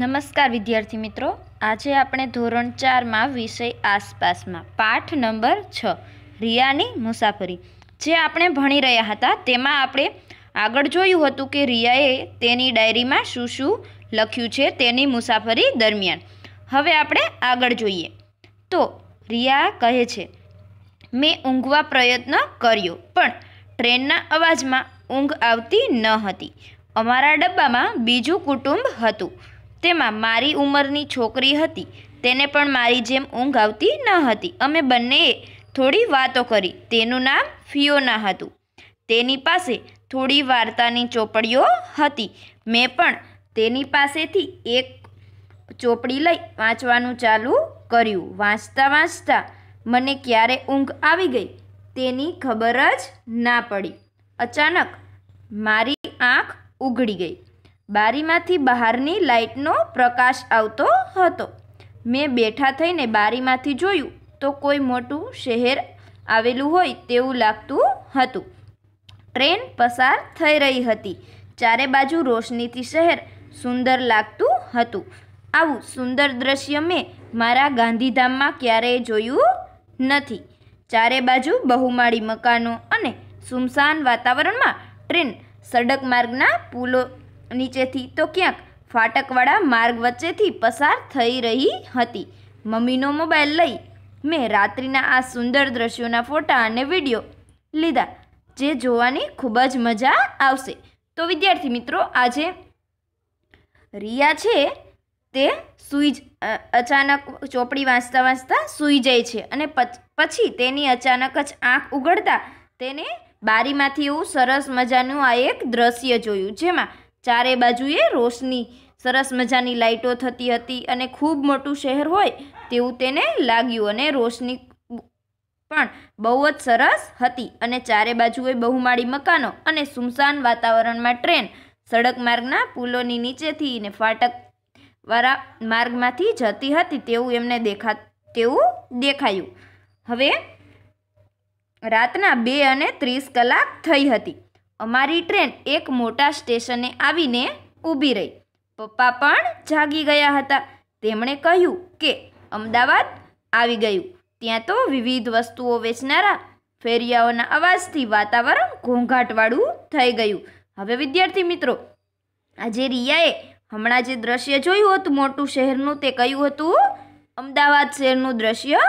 નમસ્કાર વિદ્યાર્થી મિત્રો આજે આપણે ધોરણ ચારમાં વિષય આસપાસમાં પાઠ નંબર છ રિયાની મુસાફરી જે આપણે ભણી રહ્યા હતા તેમાં આપણે આગળ જોયું હતું કે રિયાએ તેની ડાયરીમાં શું શું લખ્યું છે તેની મુસાફરી દરમિયાન હવે આપણે આગળ જોઈએ તો રિયા કહે છે મેં ઊંઘવા પ્રયત્ન કર્યો પણ ટ્રેનના અવાજમાં ઊંઘ આવતી ન હતી અમારા ડબ્બામાં બીજું કુટુંબ હતું તેમાં મારી ઉંમરની છોકરી હતી તેને પણ મારી જેમ ઊંઘ આવતી ન હતી અમે બંનેએ થોડી વાતો કરી તેનું નામ ફિયોના હતું તેની પાસે થોડી વાર્તાની ચોપડીઓ હતી મેં પણ તેની પાસેથી એક ચોપડી લઈ વાંચવાનું ચાલુ કર્યું વાંચતા વાંચતા મને ક્યારે ઊંઘ આવી ગઈ તેની ખબર જ ના પડી અચાનક મારી આંખ ઉઘડી ગઈ બારીમાંથી બહારની લાઇટનો પ્રકાશ આવતો હતો મેં બેઠા થઈને બારીમાંથી જોયું તો કોઈ મોટું શહેર આવેલું હોય તેવું લાગતું હતું ટ્રેન પસાર થઈ રહી હતી ચારે બાજુ રોશનીથી શહેર સુંદર લાગતું હતું આવું સુંદર દ્રશ્ય મેં મારા ગાંધીધામમાં ક્યારેય જોયું નથી ચારે બાજુ બહુમાળી મકાનો અને સુમસાન વાતાવરણમાં ટ્રેન સડક માર્ગના પુલો નીચેથી તો ક્યાંક ફાટકવાળા માર્ગ વચ્ચેથી પસાર થઈ રહી હતી મમ્મીનો મોબાઈલ લઈ મેં રાત્રિના આ સુંદર દ્રશ્યોના ફોટા અને વિડીયો લીધા જે જોવાની ખૂબ જ મજા આવશે તો વિદ્યાર્થી મિત્રો આજે રિયા છે તે સૂઈ અચાનક ચોપડી વાંચતા વાંચતા સૂઈ જાય છે અને પછી તેની અચાનક જ આંખ ઉઘડતા તેને બારીમાંથી એવું સરસ મજાનું આ એક દ્રશ્ય જોયું જેમાં ચારે બાજુએ રોશની સરસ મજાની લાઇટો થતી હતી અને ખૂબ મોટું શહેર હોય તેવું તેને લાગ્યું અને રોશની પણ બહુ જ સરસ હતી અને ચારે બાજુએ બહુમાળી મકાનો અને સુમસાન વાતાવરણમાં ટ્રેન સડક માર્ગના પુલોની નીચેથી ને ફાટકવાળા માર્ગમાંથી જતી હતી તેવું એમને દેખા તેવું દેખાયું હવે રાતના બે અને ત્રીસ કલાક થઈ હતી અમારી ટ્રેન એક મોટા સ્ટેશને આવીને ઊભી રહી પપ્પા પણ જાગી ગયા હતા તેમણે કહ્યું કે અમદાવાદ આવી ગયું ત્યાં તો વિવિધ વસ્તુઓ વેચનારા ફેરિયાઓના અવાજથી વાતાવરણ ઘોંઘાટવાળું થઈ ગયું હવે વિદ્યાર્થી મિત્રો આજે રિયાએ હમણાં જે દ્રશ્ય જોયું હતું મોટું શહેરનું તે કયું હતું અમદાવાદ શહેરનું દ્રશ્ય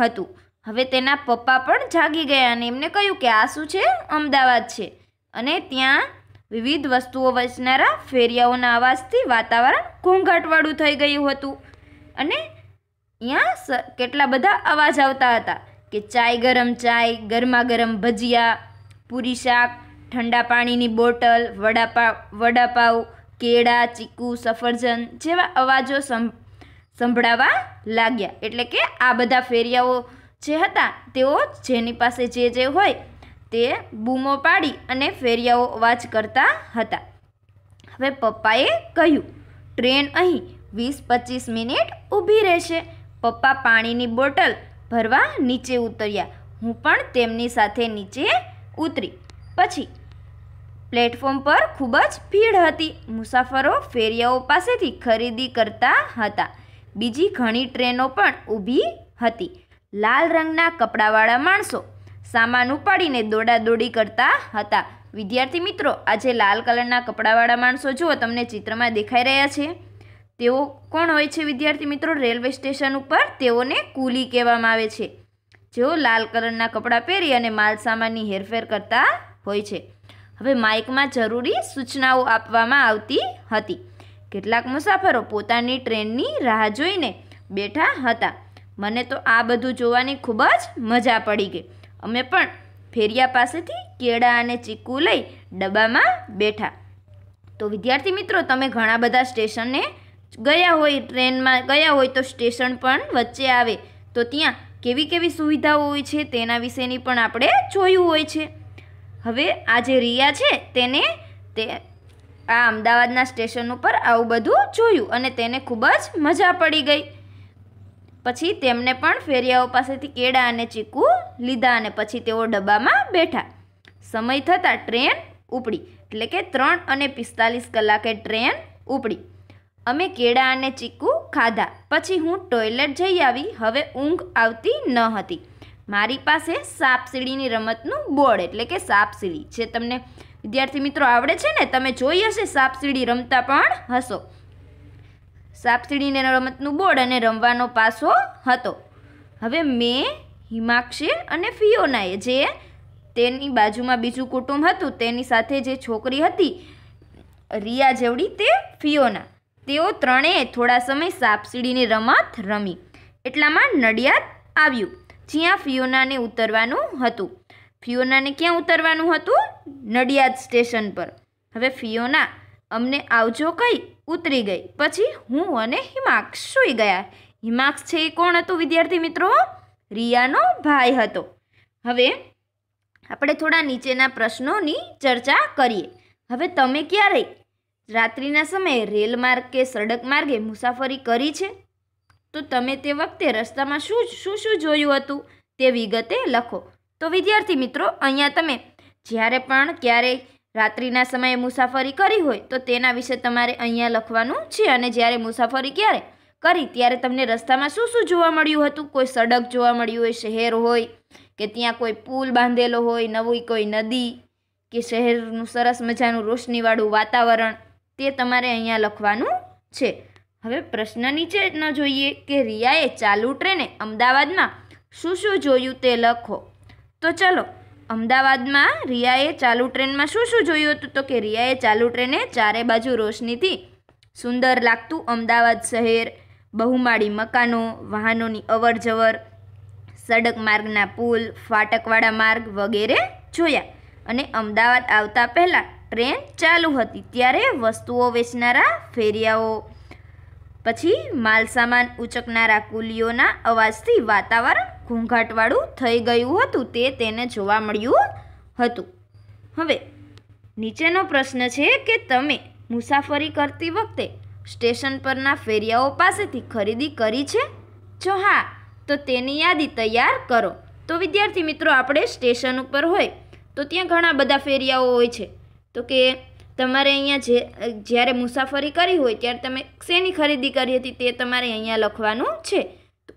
હતું હવે તેના પપ્પા પણ જાગી ગયા અને એમને કહ્યું કે આ શું છે અમદાવાદ છે અને ત્યાં વિવિધ વસ્તુઓ વચનારા ફેરિયાઓના અવાજથી વાતાવરણ ઘોંઘાટવાળું થઈ ગયું હતું અને અહીંયા કેટલા બધા અવાજ આવતા હતા કે ચાય ગરમ ચાય ગરમા ગરમ ભજીયા પૂરી શાક ઠંડા પાણીની બોટલ વડાપાવ વડાપાઉ કેળા ચીકુ સફરજન જેવા અવાજો સંભળાવા લાગ્યા એટલે કે આ બધા ફેરિયાઓ જે હતા તેઓ જેની પાસે જે જે હોય તે બૂમો પાડી અને ફેરિયાઓ અવાજ કરતા હતા હવે પપ્પાએ કહ્યું ટ્રેન અહીં વીસ પચીસ મિનિટ ઊભી રહેશે પપ્પા પાણીની બોટલ ભરવા નીચે ઉતર્યા હું પણ તેમની સાથે નીચે ઉતરી પછી પ્લેટફોર્મ પર ખૂબ જ ભીડ હતી મુસાફરો ફેરિયાઓ પાસેથી ખરીદી કરતા હતા બીજી ઘણી ટ્રેનો પણ ઊભી હતી લાલ રંગના કપડાવાળા માણસો સામાન ઉપાડીને દોડાદોડી કરતા હતા વિદ્યાર્થી મિત્રો આજે લાલ કલરના કપડાવાળા માણસો જુઓ તમને ચિત્રમાં દેખાઈ રહ્યા છે તેઓ કોણ હોય છે વિદ્યાર્થી મિત્રો રેલવે સ્ટેશન ઉપર તેઓને કુલી કહેવામાં આવે છે જેઓ લાલ કલરના કપડાં પહેરી અને માલ સામાનની હેરફેર કરતા હોય છે હવે માઇકમાં જરૂરી સૂચનાઓ આપવામાં આવતી હતી કેટલાક મુસાફરો પોતાની ટ્રેનની રાહ જોઈને બેઠા હતા મને તો આ બધું જોવાની ખૂબ જ મજા પડી ગઈ અમે પણ ફેરિયા પાસેથી કેળા અને ચીકુ લઈ ડબ્બામાં બેઠા તો વિદ્યાર્થી મિત્રો તમે ઘણા બધા સ્ટેશને ગયા હોય ટ્રેનમાં ગયા હોય તો સ્ટેશન પણ વચ્ચે આવે તો ત્યાં કેવી કેવી સુવિધાઓ હોય છે તેના વિશેની પણ આપણે જોયું હોય છે હવે આ જે રિયા છે તેને તે આ અમદાવાદના સ્ટેશન ઉપર આવું બધું જોયું અને તેને ખૂબ જ મજા પડી ગઈ પછી તેમને પણ ફેરિયાઓ પાસેથી કેળા અને ચીકુ લીધા અને પછી તેઓ ડબ્બામાં બેઠા સમય થતાં ટ્રેન ઉપડી એટલે કે ત્રણ અને પિસ્તાલીસ કલાકે ટ્રેન ઉપડી અમે કેળા અને ચીકુ ખાધા પછી હું ટોયલેટ જઈ આવી હવે ઊંઘ આવતી ન હતી મારી પાસે સાપસીડીની રમતનું બોર્ડ એટલે કે સાપસીડી જે તમને વિદ્યાર્થી મિત્રો આવડે છે ને તમે જોઈ હશે સાપસીડી રમતા પણ હશો સાપસીડીને રમતનું બોર્ડ અને રમવાનો પાસો હતો હવે મેં હિમાક્ષી અને ફિયોનાએ જે તેની બાજુમાં બીજું કુટુંબ હતું તેની સાથે જે છોકરી હતી રિયા જેવડી તે ફિયોના તેઓ ત્રણેય થોડા સમય સાપસીડીની રમત રમી એટલામાં નડિયાદ આવ્યું જ્યાં ફિયોનાને ઉતરવાનું હતું ફિયોનાને ક્યાં ઉતરવાનું હતું નડિયાદ સ્ટેશન પર હવે ફિયોના અમને આવજો કહી ઉતરી ગઈ પછી હું અને હિમાક્ષ સૂઈ ગયા હિમાક્ષ છે એ કોણ હતું વિદ્યાર્થી મિત્રો રિયાનો ભાઈ હતો હવે આપણે થોડા નીચેના પ્રશ્નોની ચર્ચા કરીએ હવે તમે ક્યારે રાત્રિના સમયે રેલ માર્ગ કે સડક માર્ગે મુસાફરી કરી છે તો તમે તે વખતે રસ્તામાં શું શું શું જોયું હતું તે વિગતે લખો તો વિદ્યાર્થી મિત્રો અહીંયા તમે જ્યારે પણ ક્યારેય રાત્રિના સમયે મુસાફરી કરી હોય તો તેના વિશે તમારે અહીંયા લખવાનું છે અને જ્યારે મુસાફરી ક્યારે કરી ત્યારે તમને રસ્તામાં શું શું જોવા મળ્યું હતું કોઈ સડક જોવા મળ્યું હોય શહેર હોય કે ત્યાં કોઈ પુલ બાંધેલો હોય નવી કોઈ નદી કે શહેરનું સરસ મજાનું રોશનીવાળું વાતાવરણ તે તમારે અહીંયા લખવાનું છે હવે પ્રશ્ન નીચે ન જોઈએ કે રિયાએ ચાલુ ટ્રેને અમદાવાદમાં શું શું જોયું તે લખો તો ચલો અમદાવાદમાં રિયાએ ચાલુ ટ્રેનમાં શું શું જોયું હતું તો કે રિયાએ ચાલુ ટ્રેને ચારે બાજુ રોશનીથી સુંદર લાગતું અમદાવાદ શહેર બહુમાળી મકાનો વાહનોની અવર જવર સડક માર્ગના પુલ ફાટકવાળા માર્ગ વગેરે જોયા અને અમદાવાદ આવતા પહેલાં ટ્રેન ચાલુ હતી ત્યારે વસ્તુઓ વેચનારા ફેરિયાઓ પછી માલસામાન ઉચકનારા કુલીઓના અવાજથી વાતાવરણ ઘોંઘાટવાળું થઈ ગયું હતું તે તેને જોવા મળ્યું હતું હવે નીચેનો પ્રશ્ન છે કે તમે મુસાફરી કરતી વખતે સ્ટેશન પરના ફેરિયાઓ પાસેથી ખરીદી કરી છે જો હા તો તેની યાદી તૈયાર કરો તો વિદ્યાર્થી મિત્રો આપણે સ્ટેશન ઉપર હોય તો ત્યાં ઘણા બધા ફેરિયાઓ હોય છે તો કે તમારે અહીંયા જે જ્યારે મુસાફરી કરી હોય ત્યારે તમે શેની ખરીદી કરી હતી તે તમારે અહીંયા લખવાનું છે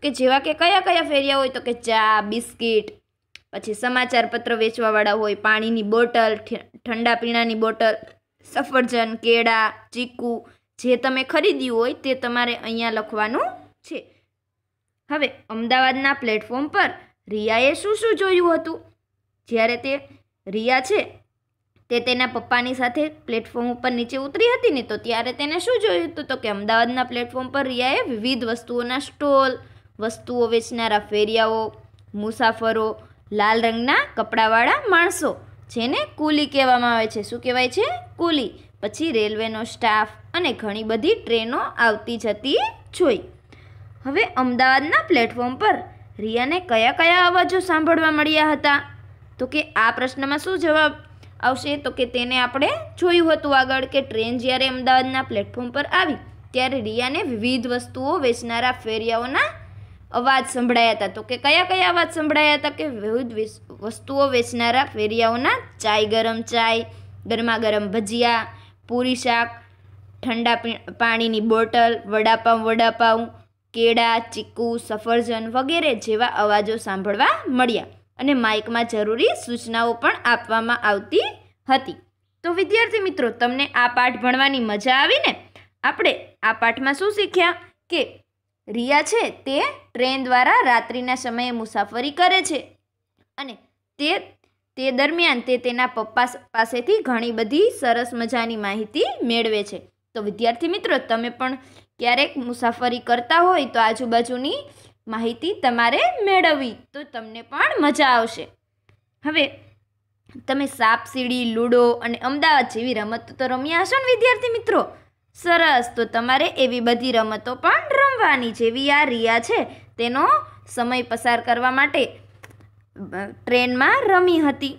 કે જેવા કે કયા કયા ફેરિયા હોય તો કે ચા બિસ્કિટ પછી સમાચાર પત્ર વેચવાવાળા હોય પાણીની બોટલ ઠંડા પીણાની બોટલ સફરજન કેળા ચીકુ જે તમે ખરીદ્યું હોય તે તમારે અહીંયા લખવાનું છે હવે અમદાવાદના પ્લેટફોર્મ પર રિયાએ શું શું જોયું હતું જ્યારે તે રિયા છે તે તેના પપ્પાની સાથે પ્લેટફોર્મ ઉપર નીચે ઉતરી હતી ને તો ત્યારે તેને શું જોયું હતું તો કે અમદાવાદના પ્લેટફોર્મ પર રિયાએ વિવિધ વસ્તુઓના સ્ટોલ વસ્તુઓ વેચનારા ફેરિયાઓ મુસાફરો લાલ રંગના કપડાવાળા માણસો જેને કુલી કહેવામાં આવે છે શું કહેવાય છે કુલી પછી રેલવેનો સ્ટાફ અને ઘણી બધી ટ્રેનો આવતી જતી જોઈ હવે અમદાવાદના પ્લેટફોર્મ પર રિયાને કયા કયા અવાજો સાંભળવા મળ્યા હતા તો કે આ પ્રશ્નમાં શું જવાબ આવશે તો કે તેને આપણે જોયું હતું આગળ કે ટ્રેન જ્યારે અમદાવાદના પ્લેટફોર્મ પર આવી ત્યારે રિયાને વિવિધ વસ્તુઓ વેચનારા ફેરિયાઓના અવાજ સંભળાયા હતા તો કે કયા કયા અવાજ સંભળાયા હતા કે વિવિધ વસ્તુઓ વેચનારા ફેરિયાઓના ચાય ગરમ ચાય ગરમા ગરમ ભજીયા પૂરી શાક ઠંડા પાણીની બોટલ વડાપાઉં વડાપાઉં કેળા ચીકુ સફરજન વગેરે જેવા અવાજો સાંભળવા મળ્યા અને માઇકમાં જરૂરી સૂચનાઓ પણ આપવામાં આવતી હતી તો વિદ્યાર્થી મિત્રો તમને આ પાઠ ભણવાની મજા આવીને આપણે આ પાઠમાં શું શીખ્યા કે રિયા છે તે ટ્રેન દ્વારા રાત્રિના સમયે મુસાફરી કરે છે અને તે તે દરમિયાન તે તેના પપ્પા પાસેથી ઘણી બધી સરસ મજાની માહિતી મેળવે છે તો વિદ્યાર્થી મિત્રો તમે પણ ક્યારેક મુસાફરી કરતા હોય તો આજુબાજુની માહિતી તમારે મેળવવી તો તમને પણ મજા આવશે હવે તમે સાપ સીડી લૂડો અને અમદાવાદ જેવી રમતો તો રમ્યા હશો ને વિદ્યાર્થી મિત્રો સરસ તો તમારે એવી બધી રમતો પણ રમવાની જેવી આ રિયા છે તેનો સમય પસાર કરવા માટે ટ્રેનમાં રમી હતી